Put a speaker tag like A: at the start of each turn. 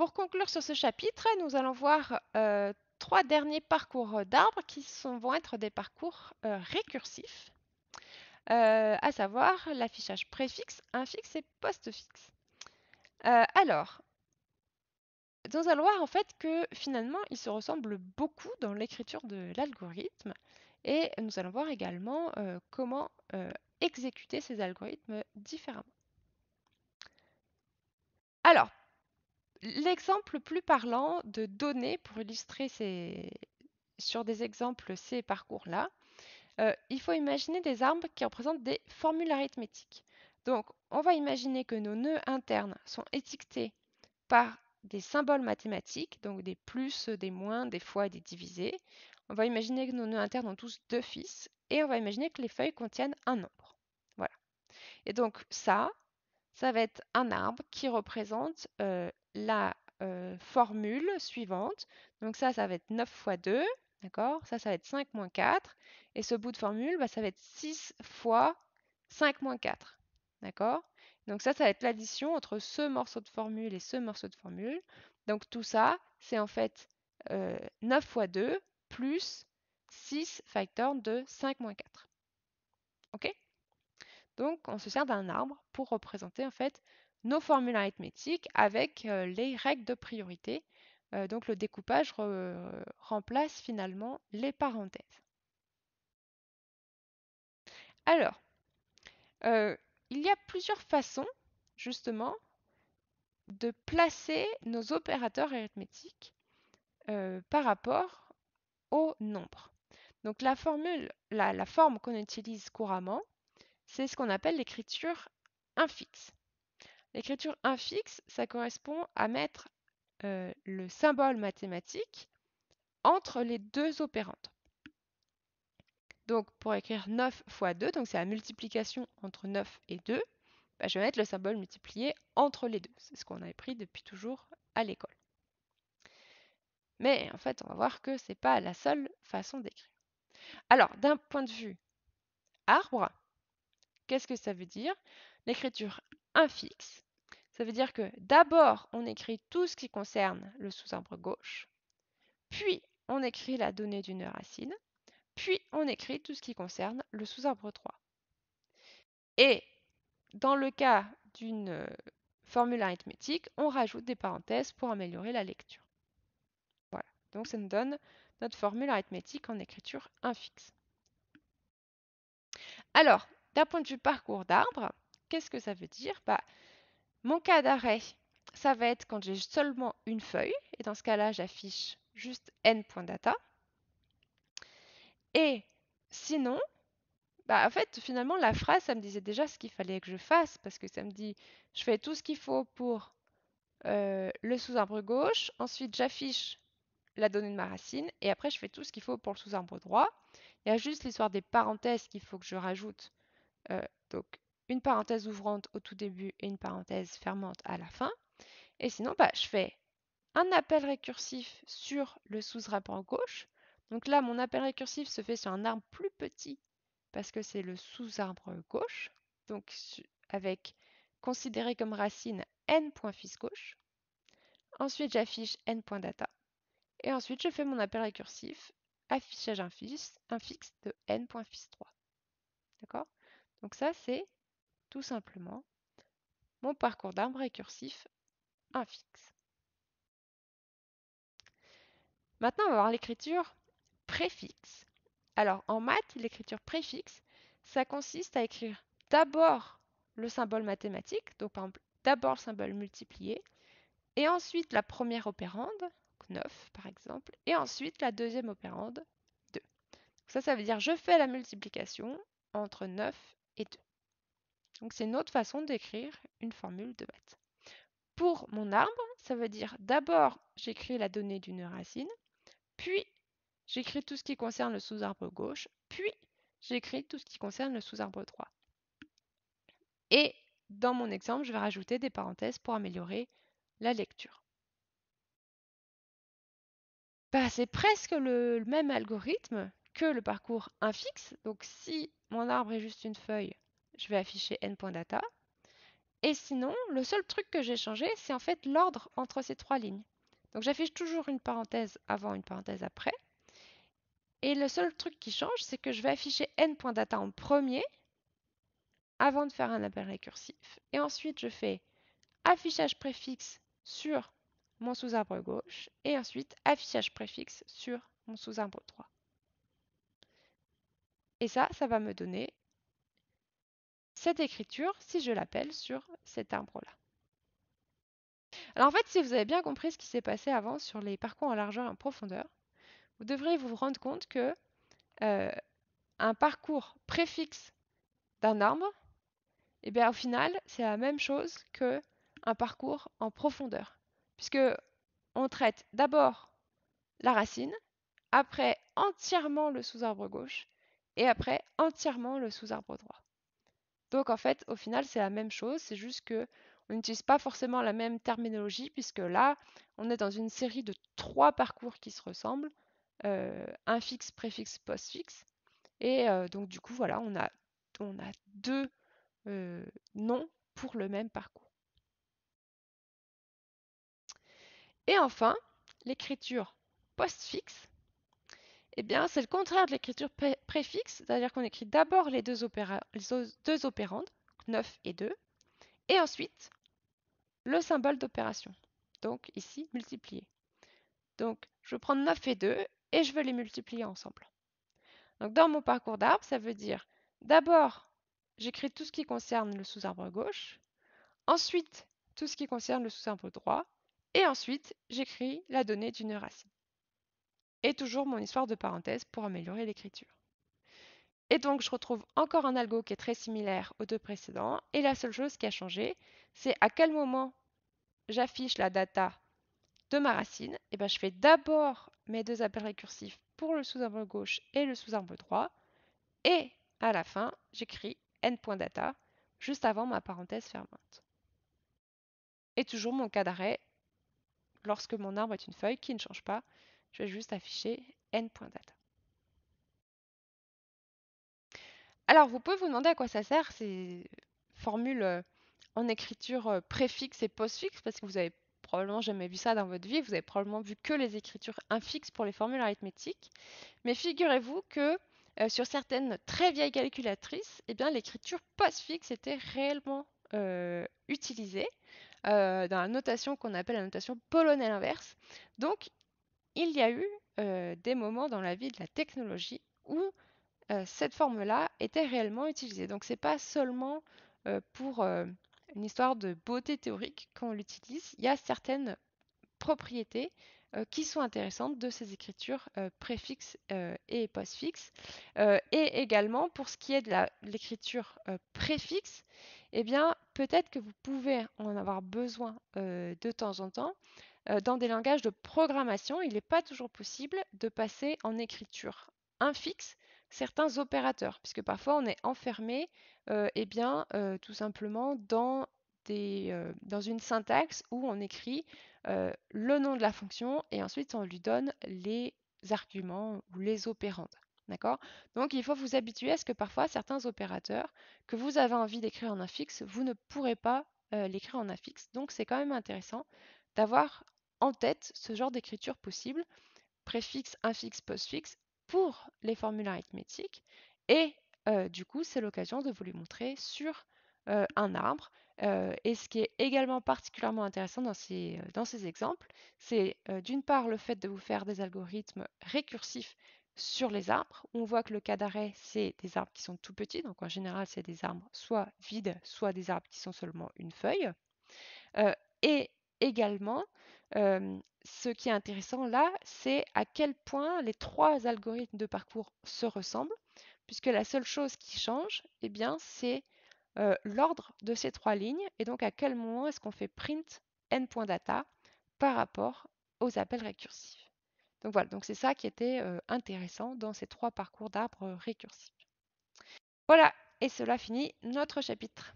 A: Pour conclure sur ce chapitre, nous allons voir euh, trois derniers parcours d'arbres qui vont être des parcours euh, récursifs, euh, à savoir l'affichage préfixe, infixe et postfixe. alors, nous allons voir en fait que finalement ils se ressemblent beaucoup dans l'écriture de l'algorithme et nous allons voir également comment exécuter ces algorithmes différemment. Alors, L'exemple plus parlant de données pour illustrer ces... sur des exemples ces parcours-là, euh, il faut imaginer des arbres qui représentent des formules arithmétiques. Donc, on va imaginer que nos nœuds internes sont étiquetés par des symboles mathématiques, donc des plus, des moins, des fois, des divisés. On va imaginer que nos nœuds internes ont tous deux fils et on va imaginer que les feuilles contiennent un nombre. Voilà. Et donc ça, ça va être un arbre qui représente euh, la formule suivante. Donc ça, ça va être 9 fois 2, d'accord Ça, ça va être 5 moins 4. Et ce bout de formule, bah, ça va être 6 fois 5 moins 4, d'accord Donc ça, ça va être l'addition entre ce morceau de formule et ce morceau de formule. Donc tout ça, c'est en fait 9 fois 2 plus 6 facteurs de 5 moins 4. OK Donc on se sert d'un arbre pour représenter en fait nos formules arithmétiques avec les règles de priorité. donc le découpage remplace finalement les parenthèses. Alors, il y a plusieurs façons justement de placer nos opérateurs arithmétiques par rapport au nombre. Donc la formule, la, la forme qu'on utilise couramment, c'est ce qu'on appelle l'écriture infixe. L'écriture infixe, ça correspond à mettre le symbole mathématique entre les deux opérantes. Donc pour écrire 9 fois 2, donc c'est la multiplication entre 9 et 2, bah, je vais mettre le symbole multiplié entre les deux. C'est ce qu'on avait pris depuis toujours à l'école. Mais en fait, on va voir que ce n'est pas la seule façon d'écrire. Alors, d'un point de vue arbre, qu'est-ce que ça veut dire L'écriture infixe. Ça veut dire que d'abord, on écrit tout ce qui concerne le sous-arbre gauche, puis on écrit la donnée d'une racine, puis on écrit tout ce qui concerne le sous-arbre 3. Et dans le cas d'une euh, formule arithmétique, on rajoute des parenthèses pour améliorer la lecture. Voilà, donc ça nous donne notre formule arithmétique en écriture infixe. Alors, d'un point de vue parcours d'arbre, Qu'est-ce que ça veut dire bah, Mon cas d'arrêt, ça va être quand j'ai seulement une feuille, et dans ce cas-là, j'affiche juste n.data. Et sinon, bah, en fait, finalement, la phrase, ça me disait déjà ce qu'il fallait que je fasse, parce que ça me dit, je fais tout ce qu'il faut pour euh, le sous-arbre gauche, ensuite j'affiche la donnée de ma racine, et après je fais tout ce qu'il faut pour le sous-arbre droit. Il y a juste l'histoire des parenthèses qu'il faut que je rajoute. Euh, donc une parenthèse ouvrante au tout début et une parenthèse fermante à la fin. Et sinon, bah, je fais un appel récursif sur le sous-rapport gauche. Donc là, mon appel récursif se fait sur un arbre plus petit parce que c'est le sous-arbre gauche. Donc avec considéré comme racine n gauche. Ensuite, j'affiche n.data. Et ensuite, je fais mon appel récursif affichage infixe de n.fis3. D'accord Donc ça, c'est tout simplement mon parcours d'arbre récursif infixe. Maintenant, on va voir l'écriture préfixe. Alors, en maths, l'écriture préfixe, ça consiste à écrire d'abord le symbole mathématique, donc d'abord le symbole multiplié, et ensuite la première opérande, 9 par exemple, et ensuite la deuxième opérande, 2. ça, ça veut dire je fais la multiplication entre 9 et 2. Donc c'est une autre façon d'écrire une formule de bête. Pour mon arbre, ça veut dire d'abord j'écris la donnée d'une racine, puis j'écris tout ce qui concerne le sous-arbre gauche, puis j'écris tout ce qui concerne le sous-arbre droit. Et dans mon exemple, je vais rajouter des parenthèses pour améliorer la lecture. Bah, c'est presque le même algorithme que le parcours infixe. Donc si mon arbre est juste une feuille, je vais afficher n.data. Et sinon, le seul truc que j'ai changé, c'est en fait l'ordre entre ces trois lignes. Donc j'affiche toujours une parenthèse avant, une parenthèse après. Et le seul truc qui change, c'est que je vais afficher n.data en premier avant de faire un appel récursif. Et ensuite, je fais affichage préfixe sur mon sous-arbre gauche et ensuite affichage préfixe sur mon sous-arbre droit. Et ça, ça va me donner cette écriture si je l'appelle sur cet arbre-là. Alors en fait, si vous avez bien compris ce qui s'est passé avant sur les parcours en largeur et en profondeur, vous devrez vous rendre compte que euh, un parcours préfixe d'un arbre, eh bien, au final, c'est la même chose que un parcours en profondeur, puisque on traite d'abord la racine, après entièrement le sous-arbre gauche, et après entièrement le sous-arbre droit. Donc en fait, au final, c'est la même chose, c'est juste que on n'utilise pas forcément la même terminologie puisque là, on est dans une série de trois parcours qui se ressemblent, un fixe, préfixe, postfixe. Et donc du coup, voilà, on a, deux noms pour le même parcours. Et enfin, l'écriture postfixe eh bien, c'est le contraire de l'écriture préfixe, c'est-à-dire qu'on écrit d'abord les, deux deux opérandes, 9 et 2, et ensuite le symbole d'opération. Donc ici, multiplier. Donc, je vais prendre 9 et 2 et je vais les multiplier ensemble. Donc, dans mon parcours d'arbre, ça veut dire d'abord, j'écris tout ce qui concerne le sous-arbre gauche, ensuite, tout ce qui concerne le sous-arbre droit, et ensuite, j'écris la donnée d'une racine. Et toujours mon histoire de parenthèse pour améliorer l'écriture. Et donc, je retrouve encore un algo qui est très similaire aux deux précédents. Et la seule chose qui a changé, c'est à quel moment j'affiche la data de ma racine. Et ben, je fais d'abord mes deux appels récursifs pour le sous-arbre gauche et le sous-arbre droit. Et à la fin, j'écris n.data juste avant ma parenthèse fermante. Et toujours mon cas d'arrêt lorsque mon arbre est une feuille qui ne change pas je vais juste afficher n.data. Alors, vous pouvez vous demander à quoi ça sert ces formules euh, en écriture euh, préfixe et postfixe, parce que vous avez probablement jamais vu ça dans votre vie, vous avez probablement vu que les écritures infixes pour les formules arithmétiques. Mais figurez-vous que euh, sur certaines très vieilles calculatrices, eh bien, l'écriture postfixe était réellement utilisée dans la notation qu'on appelle la notation polonaise inverse. Donc, il y a eu des moments dans la vie de la technologie où cette forme-là était réellement utilisée. Donc ce n'est pas seulement pour une histoire de beauté théorique qu'on l'utilise, il y a certaines propriétés qui sont intéressantes de ces écritures préfixes et postfixes. et également pour ce qui est de l'écriture préfixe, eh bien peut-être que vous pouvez en avoir besoin de temps en temps euh, dans des langages de programmation, il n'est pas toujours possible de passer en écriture infixe certains opérateurs, puisque parfois on est enfermé euh, eh bien, euh, tout simplement dans, des, dans une syntaxe où on écrit le nom de la fonction et ensuite on lui donne les arguments ou les opérandes. D'accord Donc il faut vous habituer à ce que parfois certains opérateurs que vous avez envie d'écrire en infixe, vous ne pourrez pas l'écrire en infixe. Donc c'est quand même intéressant d'avoir en tête ce genre d'écriture possible, préfixe, infixe, postfixe, pour les formules arithmétiques. Et du coup, c'est l'occasion de vous lui montrer sur un arbre. et ce qui est également particulièrement intéressant dans ces, dans ces exemples, c'est d'une part le fait de vous faire des algorithmes récursifs sur les arbres. On voit que le cas d'arrêt, c'est des arbres qui sont tout petits, donc en général, c'est des arbres soit vides, soit des arbres qui sont seulement une feuille. et également, ce qui est intéressant là, c'est à quel point les trois algorithmes de parcours se ressemblent, puisque la seule chose qui change, eh bien, c'est l'ordre de ces trois lignes, et donc à quel moment est-ce qu'on fait print n.data par rapport aux appels récursifs. Donc voilà, donc c'est ça qui était intéressant dans ces trois parcours d'arbres récursifs. Voilà, et cela finit notre chapitre.